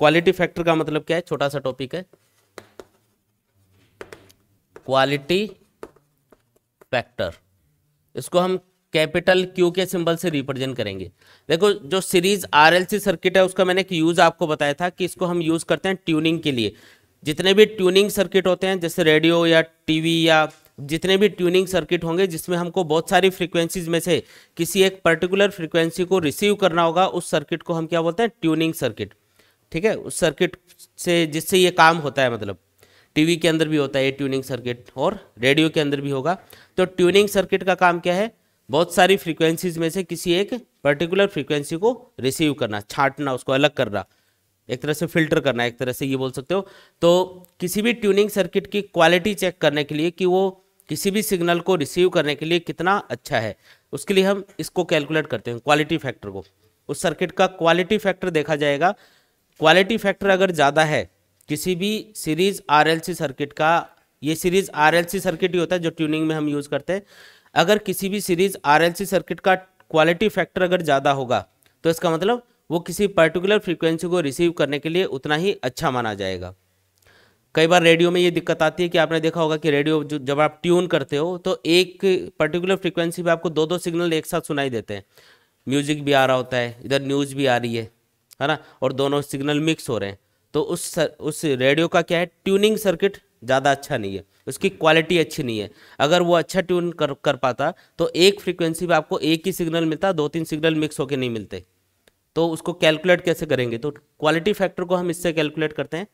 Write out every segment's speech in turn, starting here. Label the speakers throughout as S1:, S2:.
S1: quality factor का मतलब क्या है छोटा सा टॉपिक है क्वालिटी फैक्टर इसको हम कैपिटल क्यू के सिंबल से रिप्रेजेंट करेंगे देखो जो सीरीज आरएलसी सर्किट है उसका मैंने एक यूज आपको बताया था कि इसको हम यूज करते हैं ट्यूनिंग के लिए जितने भी ट्यूनिंग सर्किट होते हैं जैसे रेडियो या टीवी या जितने भी ट्यूनिंग सर्किट होंगे जिसमें हमको बहुत सारी फ्रीक्वेंसीज में से किसी एक पर्टिकुलर फ्रीक्वेंसी को रिसीव करना होगा उस सर्किट को हम क्या बोलते हैं ट्यूनिंग सर्किट ठीक है उस सर्किट से जिससे ये काम होता है मतलब टीवी के अंदर भी होता है ये ट्यूनिंग सर्किट और रेडियो के अंदर भी होगा तो ट्यूनिंग सर्किट का काम क्या है बहुत सारी फ्रीक्वेंसीज में से किसी एक पर्टिकुलर फ्रीक्वेंसी को रिसीव करना छांटना उसको अलग करना एक तरह से फिल्टर करना एक तरह से ये बोल सकते हो तो किसी भी ट्यूनिंग सर्किट की क्वालिटी चेक करने के लिए कि वो किसी भी सिग्नल को रिसीव करने के लिए कितना अच्छा है उसके लिए हम इसको कैलकुलेट करते हैं क्वालिटी फैक्टर को उस सर्किट का क्वालिटी फैक्टर देखा जाएगा क्वालिटी फैक्टर अगर ज़्यादा है किसी भी सीरीज आरएलसी सर्किट का ये सीरीज आरएलसी सर्किट ही होता है जो ट्यूनिंग में हम यूज़ करते हैं अगर किसी भी सीरीज आरएलसी सर्किट का क्वालिटी फैक्टर अगर ज़्यादा होगा तो इसका मतलब वो किसी पर्टिकुलर फ्रीक्वेंसी को रिसीव करने के लिए उतना ही अच्छा माना जाएगा कई बार रेडियो में ये दिक्कत आती है कि आपने देखा होगा कि रेडियो जब आप ट्यून करते हो तो एक पर्टिकुलर फ्रीक्वेंसी पर आपको दो दो सिग्नल एक साथ सुनाई देते हैं म्यूजिक भी आ रहा होता है इधर न्यूज़ भी आ रही है है ना और दोनों सिग्नल मिक्स हो रहे हैं तो उस सर, उस रेडियो का क्या है ट्यूनिंग सर्किट ज़्यादा अच्छा नहीं है उसकी क्वालिटी अच्छी नहीं है अगर वो अच्छा ट्यून कर कर पाता तो एक फ्रीक्वेंसी पे आपको एक ही सिग्नल मिलता दो तीन सिग्नल मिक्स होकर नहीं मिलते तो उसको कैलकुलेट कैसे करेंगे तो क्वालिटी फैक्टर को हम इससे कैलकुलेट करते हैं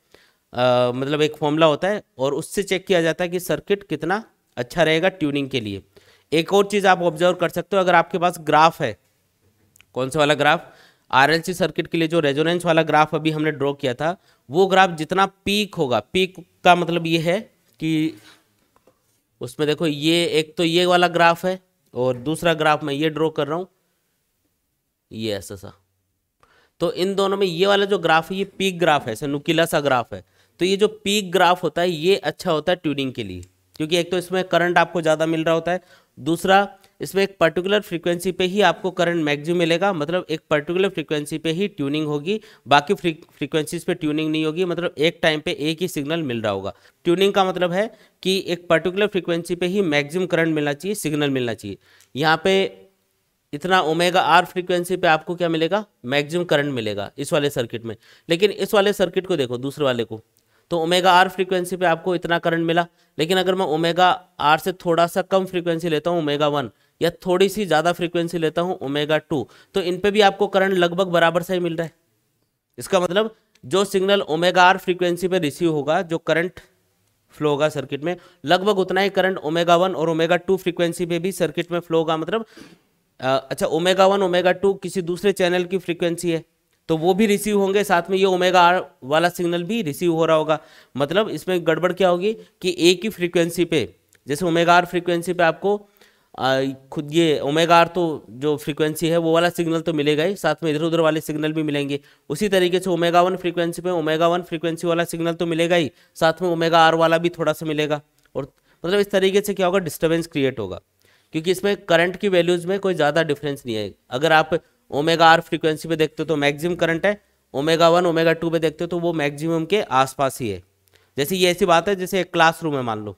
S1: आ, मतलब एक फॉर्मूला होता है और उससे चेक किया जाता है कि सर्किट कितना अच्छा रहेगा ट्यूनिंग के लिए एक और चीज़ आप ऑब्जर्व कर सकते हो अगर आपके पास ग्राफ है कौन सा वाला ग्राफ आरएलसी सर्किट के लिए जो रेजोनेंस वाला ग्राफ अभी हमने ड्रॉ किया था वो ग्राफ जितना पीक होगा पीक का मतलब ये है कि उसमें देखो ये एक तो ये वाला ग्राफ है और दूसरा ग्राफ मैं ये ड्रॉ कर रहा हूँ ये ऐसा सा तो इन दोनों में ये वाला जो ग्राफ है ये पीक ग्राफ है ऐसे नुकीला सा ग्राफ है तो ये जो पीक ग्राफ होता है ये अच्छा होता है ट्यूनिंग के लिए क्योंकि एक तो इसमें करंट आपको ज़्यादा मिल रहा होता है दूसरा इसमें एक पर्टिकुलर फ्रीक्वेंसी पे ही आपको करंट मैक्सिमम मिलेगा मतलब एक पर्टिकुलर फ्रीक्वेंसी पे ही ट्यूनिंग होगी बाकी फ्रीक्वेंसीज पे ट्यूनिंग नहीं होगी मतलब एक टाइम पे एक ही सिग्नल मिल रहा होगा ट्यूनिंग का मतलब है कि एक पर्टिकुलर फ्रीक्वेंसी पे ही मैक्सिमम करंट मिलना चाहिए सिग्नल मिलना चाहिए यहाँ पे इतना ओमेगा आर फ्रीक्वेंसी पे आपको क्या मिलेगा मैक्सिमम करंट मिलेगा इस वाले सर्किट में लेकिन इस वाले सर्किट को देखो दूसरे वाले को तो ओमेगा आर फ्रीक्वेंसी पे आपको इतना करंट मिला लेकिन अगर मैं ओमेगा आर से थोड़ा सा कम फ्रीक्वेंसी लेता हूँ ओमेगा वन या थोड़ी सी ज़्यादा फ्रीक्वेंसी लेता हूं ओमेगा टू तो इन पे भी आपको करंट लगभग बराबर सा ही मिल रहा है इसका मतलब जो सिग्नल ओमेगा आर फ्रीक्वेंसी पे रिसीव होगा जो करंट फ्लो होगा सर्किट में लगभग उतना ही करंट ओमेगा वन और ओमेगा टू फ्रीक्वेंसी पे भी सर्किट में फ्लो होगा मतलब आ, अच्छा ओमेगा वन ओमेगा टू किसी दूसरे चैनल की फ्रीक्वेंसी है तो वो भी रिसीव होंगे साथ में ये ओमेगा आर वाला सिग्नल भी रिसीव हो रहा होगा मतलब इसमें गड़बड़ क्या होगी कि एक ही फ्रीक्वेंसी पे जैसे ओमेगा आर फ्रीक्वेंसी पे आपको खुद ये ओमेगा आर तो जो फ्रीक्वेंसी है वो वाला सिग्नल तो मिलेगा ही साथ में इधर उधर वाले सिग्नल भी मिलेंगे उसी तरीके से ओमेगा वन फ्रीक्वेंसी में ओमेगा वन फ्रीक्वेंसी वाला सिग्नल तो मिलेगा ही साथ में ओमेगा आर वाला भी थोड़ा सा मिलेगा और मतलब इस तरीके से क्या होगा डिस्टर्बेंस क्रिएट होगा क्योंकि इसमें करंट की वैल्यूज़ में कोई ज़्यादा डिफरेंस नहीं है अगर आप ओमेगा आर फ्रीक्वेंसी पर देखते हो तो मैगजिम करंट है ओमेगा वन ओमेगा टू पर देखते हो तो वो मैगजिमम के आसपास ही है जैसे ये ऐसी बात है जैसे एक क्लासरूम है मान लो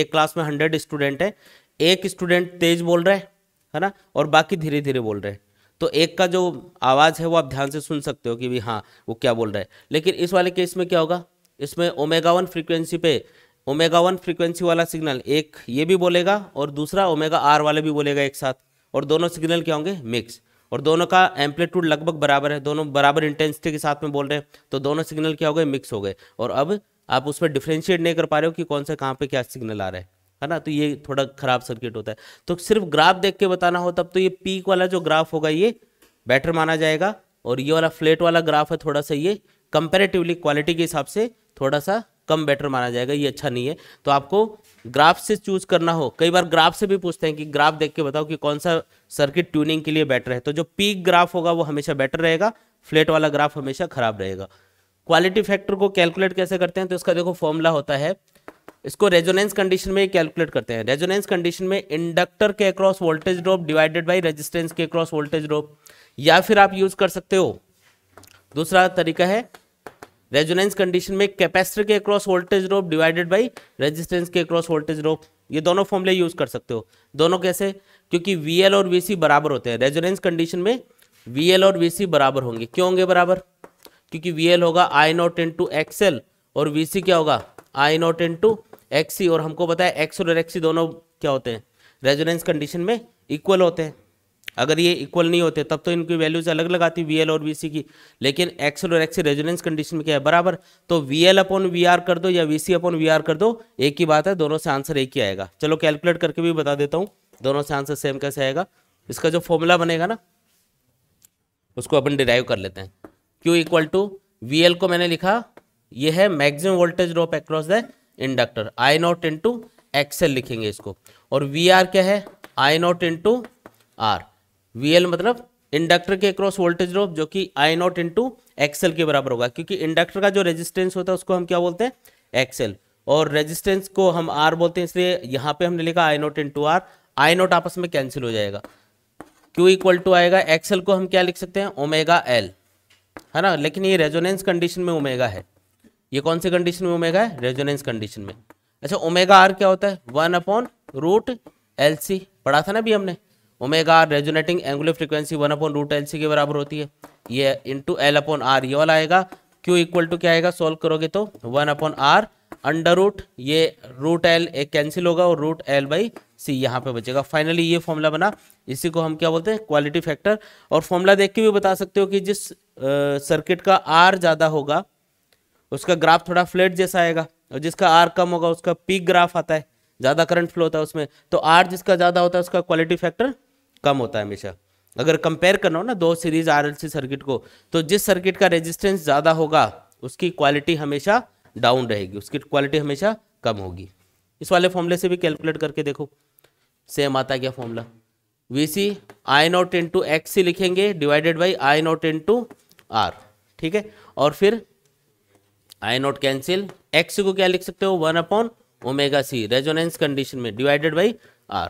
S1: एक क्लास में हंड्रेड स्टूडेंट है एक स्टूडेंट तेज बोल रहा है है ना और बाकी धीरे धीरे बोल रहे हैं तो एक का जो आवाज़ है वो आप ध्यान से सुन सकते हो कि भाई हाँ वो क्या बोल रहा है लेकिन इस वाले केस में क्या होगा इसमें ओमेगा वन फ्रिक्वेंसी पे ओमेगा वन फ्रिक्वेंसी वाला सिग्नल एक ये भी बोलेगा और दूसरा ओमेगा आर वाले भी बोलेगा एक साथ और दोनों सिग्नल क्या होंगे मिक्स और दोनों का एम्पलीट्यूड लगभग बराबर है दोनों बराबर इंटेंसिटी के साथ में बोल रहे हैं तो दोनों सिग्नल क्या हो गए मिक्स हो गए और अब आप उसमें डिफ्रेंशिएट नहीं कर पा रहे हो कि कौन सा कहाँ पे क्या सिग्नल आ रहा है है ना तो ये थोड़ा खराब सर्किट होता है तो सिर्फ ग्राफ देख के बताना हो तब तो ये पीक वाला जो ग्राफ होगा ये बेटर माना जाएगा और ये वाला फ्लेट वाला ग्राफ है थोड़ा सा ये कंपेरेटिवली क्वालिटी के हिसाब से थोड़ा सा कम बेटर माना जाएगा ये अच्छा नहीं है तो आपको ग्राफ से चूज करना हो कई बार ग्राफ से भी पूछते हैं कि ग्राफ देख के बताओ कि कौन सा सर्किट ट्यूनिंग के लिए बेटर है तो जो पीक ग्राफ होगा वो हमेशा बेटर रहेगा फ्लेट वाला ग्राफ हमेशा खराब रहेगा क्वालिटी फैक्टर को कैलकुलेट कैसे करते हैं तो इसका देखो फॉर्मूला होता है इसको रेजोनेंस कंडीशन में कैलकुलेट करते हैं रेजोनेंस कंडीशन में इंडक्टर के across voltage drop divided by resistance के अक्रॉस वोल्टेज ड्रॉप या फिर आप यूज कर सकते हो दूसरा तरीका है रेजोनेंस कंडीशन में कैपेसिटर के across voltage drop divided by resistance के अक्रॉस वोल्टेज ड्रॉप ये दोनों फॉर्मले यूज कर सकते हो दोनों कैसे क्योंकि वी और वी बराबर होते हैं रेजोनेंस कंडीशन में वी और वी बराबर होंगे क्यों होंगे बराबर क्योंकि वी होगा I naught into XL और वी क्या होगा I naught into XC और हमको बताया एक्स और एक्सी दोनों क्या होते हैं रेजोनेंस कंडीशन में इक्वल होते हैं अगर ये इक्वल नहीं होते तब तो इनकी वैल्यूज अलग अलग आती वी एल और वी सी की लेकिन एक्स और एक्सी रेजोनेंस कंडीशन में क्या है बराबर तो V L upon V R कर दो या V C upon V R कर दो एक ही बात है दोनों से आंसर एक ही आएगा चलो कैलकुलेट करके भी बता देता हूँ दोनों से आंसर सेम कैसे आएगा इसका जो फॉर्मूला बनेगा ना उसको अपन डिराइव कर लेते हैं Q equal to V L को मैंने लिखा ये है maximum voltage drop across the inductor I naught into XL लिखेंगे इसको और वी आर क्या है I naught into R V L मतलब इंडक्टर के क्रॉस वोल्टेज ड्रॉप जो कि आई नॉट इंटू एक्सएल के बराबर होगा क्योंकि इंडक्टर का जो रेजिस्टेंस होता है उसको हम क्या बोलते हैं एक्सएल और रेजिस्टेंस को हम आर बोलते हैं इसलिए यहाँ पे हमने लिखा I naught into R I naught आपस में कैंसिल हो जाएगा क्यू इक्वल टू आएगा एक्सएल को हम क्या लिख सकते हैं ओमेगा एल है ना लेकिन ये रेजोनेंस कंडीशन में ओमेगा है ये कौन सी कंडीशन में ओमेगा है रेजोनेंस कंडीशन में अच्छा ओमेगा आर क्या होता है one upon root L C पढ़ा था ना अभी हमने omega R resonating angular frequency one upon root L C के बराबर होती है ये इंटू एल अपॉन आर ये वाला आएगा क्यू इक्वल टू क्या आएगा सॉल्व करोगे तो one upon R under root ये रूट एल एक कैंसिल होगा और रूट एल बाई सी यहाँ पे बचेगा फाइनली ये फॉर्मूला बना इसी को हम क्या बोलते हैं क्वालिटी फैक्टर और फॉर्मूला देख के भी बता सकते हो कि जिस सर्किट का आर ज़्यादा होगा उसका ग्राफ थोड़ा फ्लैट जैसा आएगा और जिसका आर कम होगा उसका पीक ग्राफ आता है ज़्यादा करंट फ्लो होता है उसमें तो आर जिसका ज़्यादा होता है उसका क्वालिटी फैक्टर कम होता है हमेशा अगर कंपेयर करना हो ना दो सीरीज आरएलसी सर्किट को तो जिस सर्किट का रेजिस्टेंस ज़्यादा होगा उसकी क्वालिटी हमेशा डाउन रहेगी उसकी क्वालिटी हमेशा कम होगी इस वाले फॉर्मूले से भी कैलकुलेट करके देखो सेम आता क्या formula V C I naught into X C लिखेंगे divided by I naught into R ठीक है और फिर आई नॉट कैंसिल एक्स को क्या लिख सकते हो one upon omega C resonance condition में डिवाइडेड बाई आर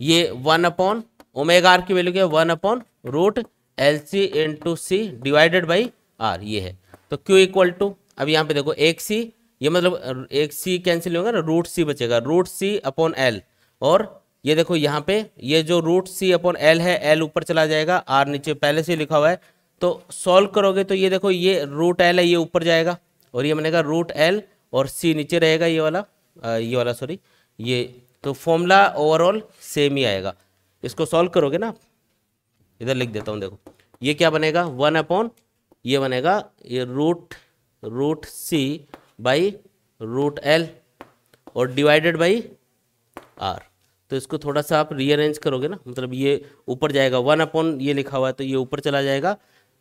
S1: ये वन अपॉन ओमेगा आर की वैल्यू क्या one upon root L C into C divided by R ये है तो क्यू इक्वल टू अब यहाँ पे देखो एक सी ये मतलब एक सी कैंसिल होगा ना रूट सी बचेगा रूट सी अपॉन एल और ये देखो यहाँ पे ये जो रूट सी अपॉन एल है एल ऊपर चला जाएगा आर नीचे पहले से लिखा हुआ है तो सॉल्व करोगे तो ये देखो ये रूट एल है ये ऊपर जाएगा और ये बनेगा रूट एल और सी नीचे रहेगा ये वाला आ, ये वाला सॉरी ये तो फॉर्मूला ओवरऑल सेम ही आएगा इसको सॉल्व करोगे ना आप इधर लिख देता हूँ देखो ये क्या बनेगा वन अपॉन ये बनेगा ये root root C by root L और डिवाइडेड बाई आर तो इसको थोड़ा सा आप रीअरेंज करोगे ना मतलब ये ऊपर जाएगा वन अपॉन ये लिखा हुआ है तो ये ऊपर चला जाएगा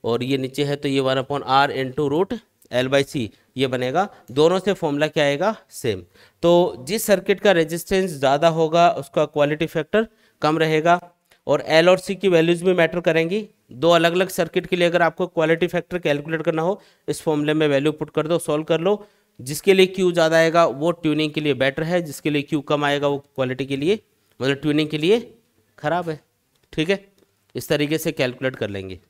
S1: और ये नीचे है तो ये one upon R into root L by C ये बनेगा दोनों से फॉर्मूला क्या आएगा सेम तो जिस सर्किट का रेजिस्टेंस ज़्यादा होगा उसका क्वालिटी फैक्टर कम रहेगा और एल और सी की वैल्यूज भी मैटर करेंगी दो अलग अलग सर्किट के लिए अगर आपको क्वालिटी फैक्टर कैलकुलेट करना हो इस फॉर्मूले में वैल्यू पुट कर दो सॉल्व कर लो जिसके लिए क्यू ज़्यादा आएगा वो ट्यूनिंग के लिए बेटर है जिसके लिए क्यू कम आएगा वो क्वालिटी के लिए मतलब ट्यूनिंग के लिए ख़राब है ठीक है इस तरीके से कैलकुलेट कर लेंगे